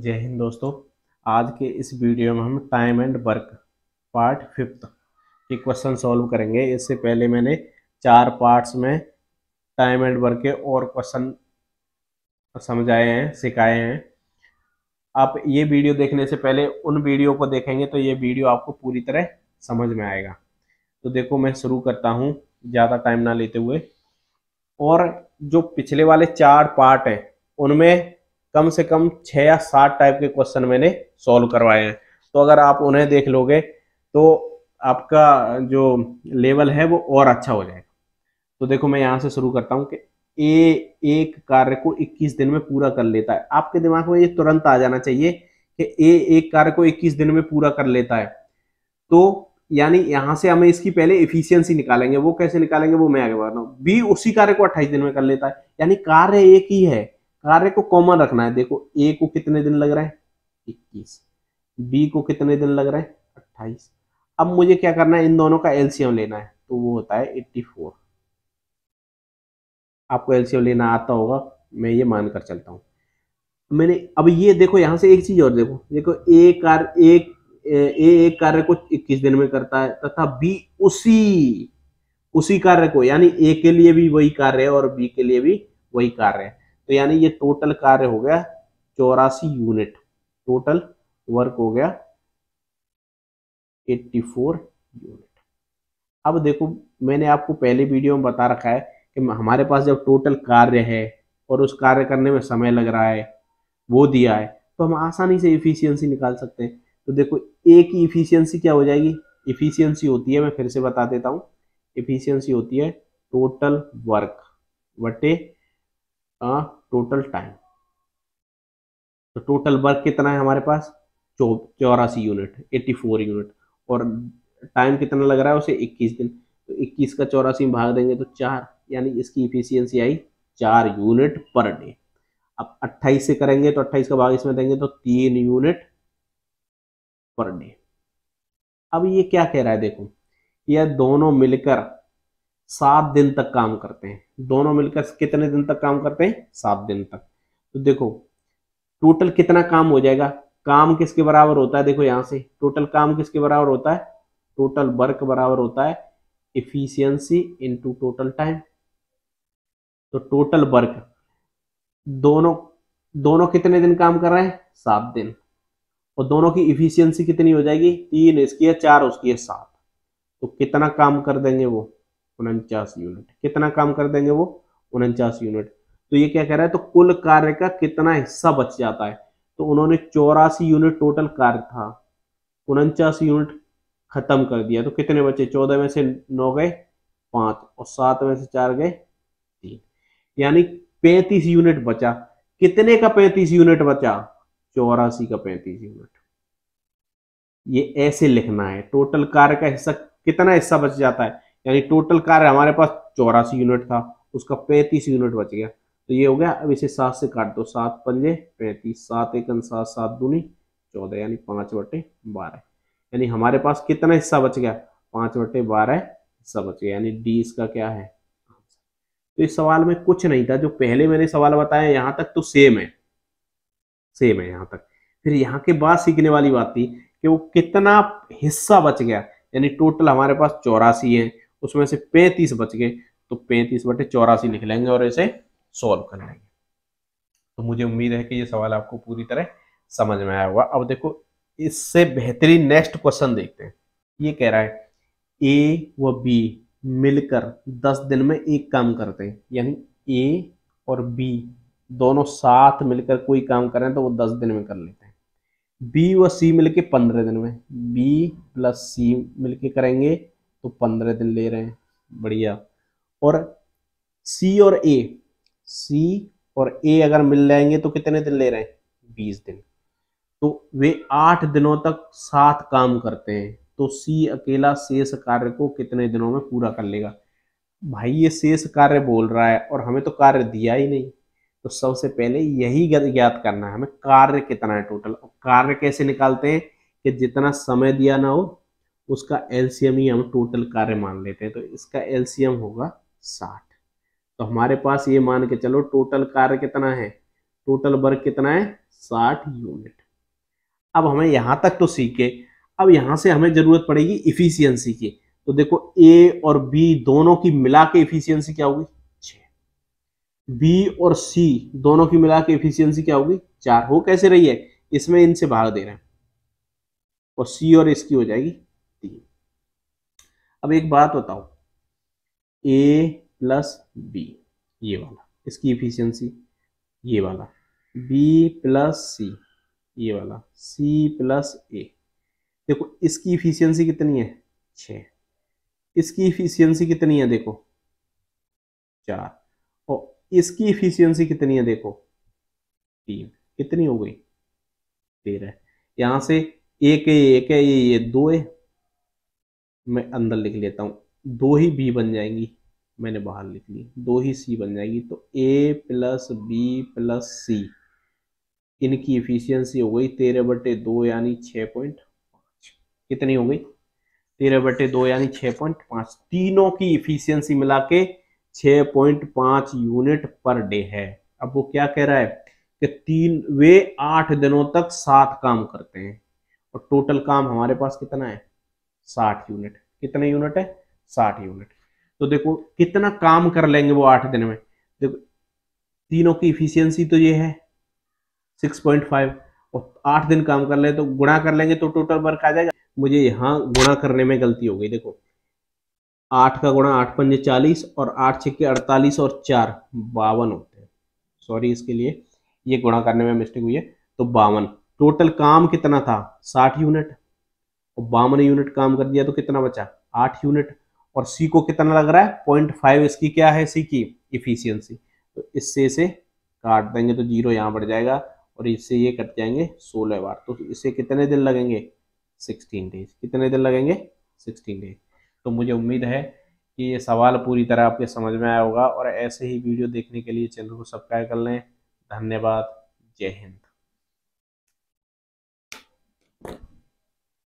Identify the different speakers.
Speaker 1: जय हिंद दोस्तों आज के इस वीडियो में हम time and work part fifth के क्वेश्चन सॉल्व करेंगे इससे पहले मैंने चार पार्ट्स में टाइम एंड वर्क के और क्वेश्चन समझाए हैं सिखाए हैं आप ये वीडियो देखने से पहले उन वीडियो को देखेंगे तो ये वीडियो आपको पूरी तरह समझ में आएगा तो देखो मैं शुरू करता हूँ ज़्यादा टाइम ना लेते हुए और जो पिछले वाले चार पार्ट हैं उनमें कम से कम छः या सात टाइप के क्वेश्चन मैंने सॉल्व करवाए हैं तो अगर आप उन्हें देख लोगे तो आपका जो लेवल है वो और अच्छा हो जाएगा तो देखो मैं यहाँ से शुरू करता हूँ कि ए एक कार्य को 21 दिन में पूरा कर लेता है आपके दिमाग में ये तुरंत आ जाना चाहिए कि ए एक कार्य को 21 दिन में पूरा कर लेता है तो यानी यहाँ से हमें इसकी पहले इफिशियंसी निकालेंगे वो कैसे निकालेंगे वो मैं आगे बढ़ रहा हूँ बी उसी कार्य को 28 दिन में कर लेता है यानी कार्य एक ही है कार्य को कॉमन रखना है देखो ए को कितने दिन लग रहा है इक्कीस बी को कितने दिन लग रहा है अट्ठाईस अब मुझे क्या करना है इन दोनों का एलसीएम लेना है तो वो होता है एट्टी फोर आपको एलसीएम लेना आता होगा मैं ये मानकर चलता हूं मैंने अब ये देखो यहां से एक चीज और देखो देखो ए कार एक ए एक कार्य को 21 दिन में करता है तथा बी उसी उसी कार्य को यानी ए के लिए भी वही कार्य है और बी के लिए भी वही कार्य है तो यानी ये टोटल कार्य हो गया चौरासी यूनिट टोटल वर्क हो गया 84 यूनिट अब देखो मैंने आपको पहले वीडियो में बता रखा है कि हमारे पास जब टोटल कार्य है और उस कार्य करने में समय लग रहा है वो दिया है तो हम आसानी से इफिशियंसी निकाल सकते हैं तो देखो ए की इफिशियंसी क्या हो जाएगी इफिशियंसी होती है मैं फिर से बता देता हूँ इफिशियंसी होती है टोटल वर्क वटे टोटल हाँ, टाइम तो टोटल वर्क कितना है हमारे पास चौरासी यूनिट 84 यूनिट और टाइम कितना लग रहा है उसे 21 दिन तो 21 का चौरासी भाग देंगे तो चार यानी इसकी इफिशियंसी आई चार यूनिट पर डे अब 28 से करेंगे तो 28 का भाग इसमें देंगे तो तीन यूनिट पर डे अब ये क्या कह रहा है देखो यह दोनों मिलकर सात दिन तक काम करते हैं दोनों मिलकर कितने दिन तक काम करते हैं सात दिन तक तो देखो टोटल कितना काम हो जाएगा काम किसके बराबर होता है देखो यहां से टोटल काम किसके बराबर होता है टोटल वर्क बराबर होता है इफिशियंसी इनटू टोटल टाइम तो टोटल वर्क दोनों दोनों कितने दिन काम कर रहे हैं सात दिन और दोनों की इफिशियंसी कितनी हो जाएगी तीन इसकी है चार उसकी है सात तो कितना काम कर देंगे वो उनचास यूनिट कितना काम कर देंगे वो उनचास यूनिट तो ये क्या कह रहा है तो कुल कार्य का कितना हिस्सा बच जाता है तो उन्होंने चौरासी यूनिट टोटल कार्य था उनचास यूनिट खत्म कर दिया तो कितने बचे चौदह में से नौ गए पांच और सात में से चार गए तीन यानी पैंतीस यूनिट बचा कितने का पैंतीस यूनिट बचा चौरासी का पैंतीस यूनिट ये ऐसे लिखना है टोटल कार्य का हिस्सा कितना हिस्सा बच जाता है यानी टोटल कार्य हमारे पास चौरासी यूनिट था उसका पैंतीस यूनिट बच गया तो ये हो गया अब इसे सात से काट दो सात पंजे पैंतीस सात एक सात सात दूनी चौदह यानी पांच बटे बारह यानी हमारे पास कितना हिस्सा बच गया पांच बटे बारह हिस्सा बच गया यानी डी इसका क्या है तो इस सवाल में कुछ नहीं था जो पहले मैंने सवाल बताया यहां तक तो सेम है सेम है यहाँ तक फिर यहाँ के बाद सीखने वाली बात थी कि वो कितना हिस्सा बच गया यानी टोटल हमारे पास चौरासी है उसमें से पैंतीस बच गए तो पैंतीस बटे चौरासी लिख लेंगे और इसे सॉल्व कर लेंगे तो मुझे उम्मीद है कि ये सवाल आपको पूरी तरह समझ में आया होगा अब देखो इससे बेहतरीन नेक्स्ट क्वेश्चन देखते हैं ये कह रहा है ए व बी मिलकर 10 दिन में एक काम करते हैं यानी ए और बी दोनों साथ मिलकर कोई काम करें तो वो दस दिन में कर लेते हैं बी व सी मिलके 15 दिन में बी प्लस सी मिलके करेंगे तो पंद्रह दिन ले रहे हैं बढ़िया और सी और ए सी और ए अगर मिल जाएंगे तो कितने दिन ले रहे हैं बीस दिन तो वे आठ दिनों तक साथ काम करते हैं तो सी अकेला शेष कार्य को कितने दिनों में पूरा कर लेगा भाई ये शेष कार्य बोल रहा है और हमें तो कार्य दिया ही नहीं तो सबसे पहले यही ज्ञात करना है हमें कार्य कितना है टोटल कार्य कैसे निकालते हैं कि जितना समय दिया ना हो उसका एलसीएम ही हम टोटल कार्य मान लेते हैं तो इसका एलसीएम होगा साठ तो हमारे पास ये मान के चलो टोटल कार्य कितना है टोटल वर्क कितना है साठ यूनिट अब हमें यहां तक तो सीखे अब यहां से हमें ज़रूरत पड़ेगी इफिशियंसी की तो देखो ए और बी दोनों की मिला के इफिशियंसी क्या होगी छः बी और सी दोनों की मिला के इफिशियंसी क्या होगी चार हो कैसे रही है इसमें इनसे भाग दे रहे हैं और सी और इसकी हो जाएगी अब एक बात बताओ ए प्लस बी ये वाला इसकी इफिशियंसी ये वाला बी प्लस सी ये वाला सी प्लस ए देखो इसकी इफिशियंसी कितनी है छ इसकी इफिशियंसी कितनी है देखो चार और इसकी इफिशियंसी कितनी है देखो तीन कितनी हो गई तेरह यहां से एक है एक है ये ये दो है मैं अंदर लिख लेता हूँ दो ही बी बन जाएंगी मैंने बाहर लिख ली दो ही सी बन जाएगी तो A plus B plus C इनकी इफिशियंसी हो गई तेरह बटे दो यानी छः पॉइंट पाँच कितनी हो गई तेरह बटे दो यानी छः पॉइंट पाँच तीनों की इफिशियंसी मिला के छः पॉइंट पाँच यूनिट पर डे है अब वो क्या कह रहा है कि तीन वे आठ दिनों तक सात काम करते हैं और टोटल काम हमारे पास कितना है साठ यूनिट कितने यूनिट है साठ यूनिट तो देखो कितना काम कर लेंगे वो आठ दिन में देखो तीनों की इफिशियंसी तो ये है सिक्स पॉइंट फाइव और आठ दिन काम कर ले तो गुणा कर लेंगे तो टोटल वर्क आ जाएगा मुझे यहाँ गुणा करने में गलती हो गई देखो आठ का गुणा आठ पंजे चालीस और आठ छक्के अड़तालीस और चार बावन होते हैं सॉरी इसके लिए ये गुणा करने में मिस्टेक हुई है तो बावन टोटल काम कितना था साठ यूनिट और बावन यूनिट काम कर दिया तो कितना बचा आठ यूनिट और सी को कितना लग रहा है पॉइंट फाइव इसकी क्या है सी की इफिशियंसी तो इससे इसे काट देंगे तो जीरो यहाँ बढ़ जाएगा और इससे ये कट जाएंगे सोलह बार तो इसे कितने दिन लगेंगे सिक्सटीन डेज कितने दिन लगेंगे सिक्सटीन डेज तो मुझे उम्मीद है कि ये सवाल पूरी तरह आपके समझ में आया होगा और ऐसे ही वीडियो देखने के लिए चैनल को सब्सक्राइब कर लें धन्यवाद जय हिंद